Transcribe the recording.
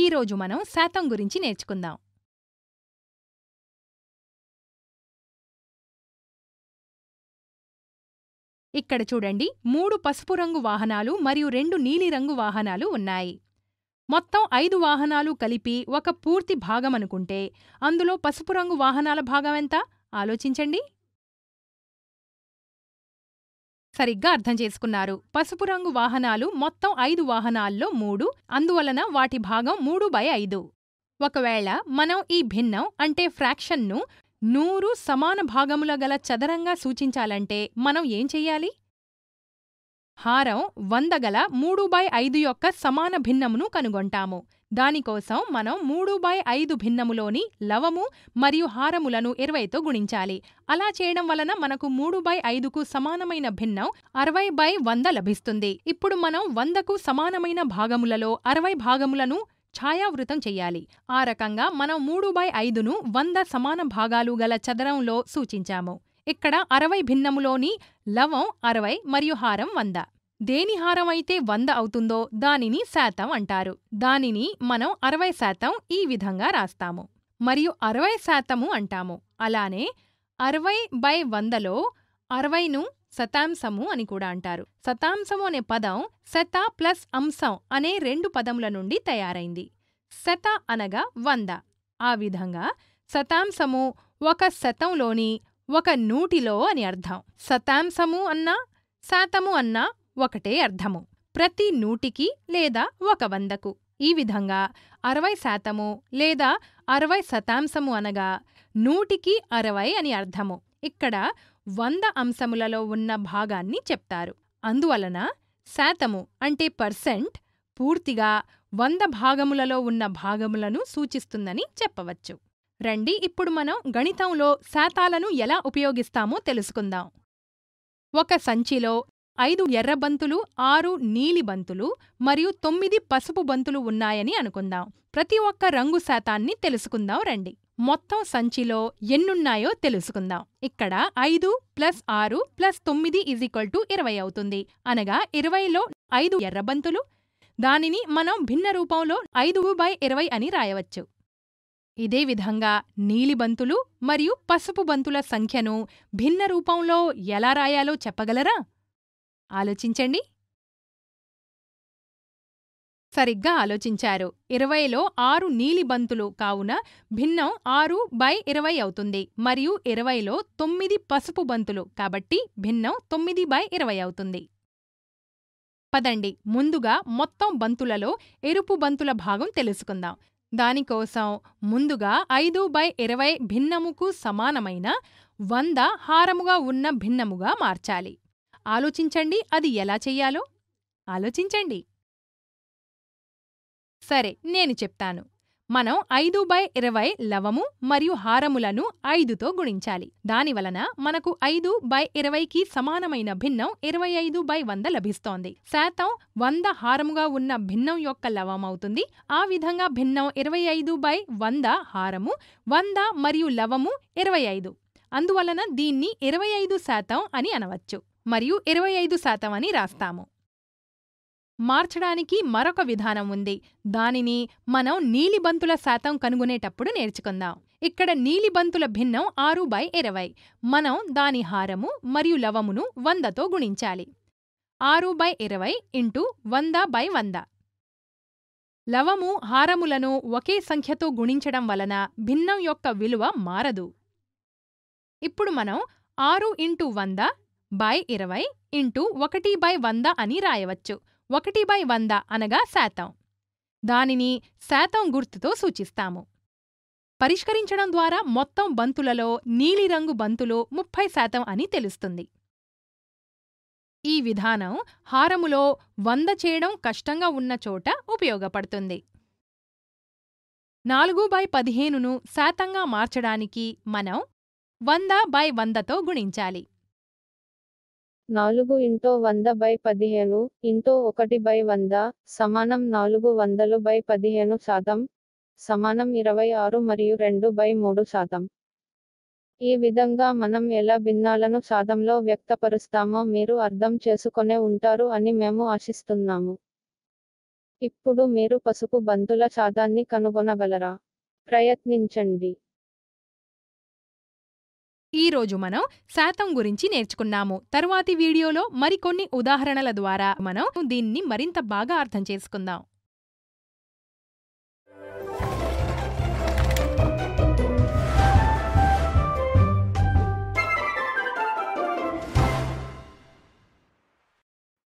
ఈరోజు మనం శాతం గురించి నేర్చుకుందాం ఇక్కడ చూడండి మూడు పసుపు రంగు వాహనాలు మరియు రెండు నీలిరంగు వాహనాలు ఉన్నాయి మొత్తం ఐదు వాహనాలు కలిపి ఒక పూర్తి భాగమనుకుంటే అందులో పసుపు రంగు వాహనాల భాగమెంత ఆలోచించండి సరిగ్గా అర్థం చేసుకున్నారు పసుపు రంగు వాహనాలు మొత్తం ఐదు వాహనాల్లో మూడు అందువలన వాటి భాగం మూడు బై ఐదు ఒకవేళ మనం ఈ భిన్నం అంటే ఫ్రాక్షన్ను నూరు సమాన భాగముల గల చదరంగా సూచించాలంటే మనం ఏం చెయ్యాలి హారం వంద గల మూడు బై ఐదు యొక్క సమాన భిన్నమును కనుగొంటాము దానికోసం మనం మూడు బై ఐదు భిన్నములోని లవము మరియు హారములను ఇరవైతో గుణించాలి అలా చేయడం వలన మనకు మూడు బై ఐదుకు సమానమైన భిన్నం అరవై బై వంద లభిస్తుంది ఇప్పుడు మనం వందకు సమానమైన భాగములలో అరవై భాగములను ఛాయావృతం చెయ్యాలి ఆ రకంగా మనం మూడు బై ఐదును వంద సమాన భాగాలు గల చదరంలో సూచించాము ఇక్కడ అరవై భిన్నములోని లవం అరవై మరియు హారం వంద దేని హారం అయితే వంద అవుతుందో దానిని శాతం అంటారు దానిని మనం అరవై శాతం ఈ విధంగా రాస్తాము మరియు అరవై శాతము అంటాము అలానే అరవై బై వందలో అరవైను శతాంశము అని కూడా అంటారు శతాంశము అనే పదం శత ప్లస్ అంశం అనే రెండు పదముల నుండి తయారైంది శత అనగా వంద ఆ విధంగా శతాంశము ఒక శతంలోని ఒక నూటిలో అని అర్థం శతాంశము అన్నా శాతము అన్నా ఒకటే అర్థము ప్రతి నూటికి లేదా ఒక వందకు ఈ విధంగా అరవై శాతము లేదా అరవై శతాంశము అనగా నూటికి అరవై అని అర్థము ఇక్కడ వంద అంశములలో ఉన్న భాగాన్ని చెప్తారు అందువలన శాతము అంటే పర్సెంట్ పూర్తిగా వంద భాగములలో ఉన్న భాగములను సూచిస్తుందని చెప్పవచ్చు రండి ఇప్పుడు మనం గణితంలో శాతాలను ఎలా ఉపయోగిస్తామో తెలుసుకుందాం ఒక సంచిలో ఐదు ఎర్రబంతులు ఆరు నీలి బంతులు మరియు తొమ్మిది పసుపు బంతులు ఉన్నాయని అనుకుందాం ప్రతి ఒక్క రంగు శాతాన్ని తెలుసుకుందాం రండి మొత్తం సంచిలో ఎన్నున్నాయో తెలుసుకుందాం ఇక్కడ ఐదు ప్లస్ ఆరు ప్లస్ తొమ్మిది ఈజ్ ఈక్వల్ టు ఇరవై అవుతుంది అనగా ఇరవైలో ఐదు ఎర్రబంతులు దానిని మనం భిన్న రూపంలో ఐదు బై ఇరవై అని రాయవచ్చు ఇదే విధంగా నీలిబంతులు మరియు పసుపు బంతుల సంఖ్యను భిన్న రూపంలో ఎలా రాయాలో చెప్పగలరా ఆలోచించండి సరిగ్గా ఆలోచించారు ఇరవైలో ఆరు నీలి బంతులు కావున భిన్నం ఆరు బై ఇరవై అవుతుంది మరియు ఇరవైలో తొమ్మిది పసుపు బంతులు కాబట్టి భిన్నం తొమ్మిది బై ఇరవై అవుతుంది పదండి ముందుగా మొత్తం బంతులలో ఎరుపు బంతుల భాగం తెలుసుకుందాం దానికోసం ముందుగా ఐదు బై ఇరవై భిన్నముకు సమానమైన వంద హారముగా ఉన్న భిన్నముగా మార్చాలి ఆలోచించండి అది ఎలా చెయ్యాలో ఆలోచించండి సరే నేను చెప్తాను మనం ఐదు బై ఇరవై లవము మరియు హారములను ఐదుతో గుణించాలి దానివలన మనకు ఐదు బై ఇరవైకి సమానమైన భిన్నం ఇరవై ఐదు బై వంద లభిస్తోంది శాతం వంద హారముగా ఉన్న భిన్నం యొక్క లవమవుతుంది ఆ విధంగా భిన్నం ఇరవై ఐదు బై వంద హారము వంద మరియు లవము ఇరవై ఐదు అందువలన దీన్ని ఇరవై ఐదు శాతం అని అనవచ్చు మరియు ఇరవై ఐదు శాతం అని రాస్తాము మార్చడానికి మరొక విధానం ఉంది దానిని మనం నీలిబంతుల శాతం కనుగొనేటప్పుడు నేర్చుకుందాం ఇక్కడ నీలిబంతుల భిన్నం ఆరు బై ఇరవై మనం దాని హారము మరియు లవమును వందతో గుణించాలి ఆరు బై ఇరవై ఇంటూ వంద బై వంద లవము హారములను ఒకే సంఖ్యతో గుణించడం వలన భిన్నం యొక్క విలువ మారదు ఇప్పుడు మనం ఆరు ఇంటూ వంద బై ఇరవై ఇంటూ ఒకటి బై వంద అని రాయవచ్చు ఒకటి బై వంద అనగా శాతం దానిని శాతం గుర్తుతో సూచిస్తాము పరిష్కరించడం ద్వారా మొత్తం బంతులలో నీలిరంగు బంతులు ముప్పై శాతం అని తెలుస్తుంది ఈ విధానం హారములో వంద చేయడం కష్టంగా ఉన్న చోట ఉపయోగపడుతుంది నాలుగు బై పదిహేనును శాతంగా మార్చడానికి మనం వంద బై వందతో గుణించాలి నాలుగు ఇంటో వంద బై పదిహేను ఇంటో ఒకటి బై వంద సమానం నాలుగు వందలు బై పదిహేను శాతం సమానం ఇరవై ఆరు మరియు రెండు బై మూడు శాతం ఈ విధంగా మనం ఎలా భిన్నాలను శాతంలో వ్యక్తపరుస్తామో మీరు అర్థం చేసుకొనే ఉంటారు అని మేము ఆశిస్తున్నాము ఇప్పుడు మీరు పసుపు బంతుల శాతాన్ని కనుగొనగలరా ప్రయత్నించండి ఈరోజు మనం శాతం గురించి నేర్చుకున్నాము తరువాతి వీడియోలో మరికొన్ని ఉదాహరణల ద్వారా మనం దీన్ని మరింత బాగా అర్థం చేసుకుందాం